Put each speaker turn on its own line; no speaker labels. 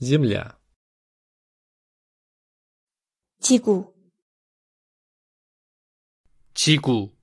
Земля. 지구 지구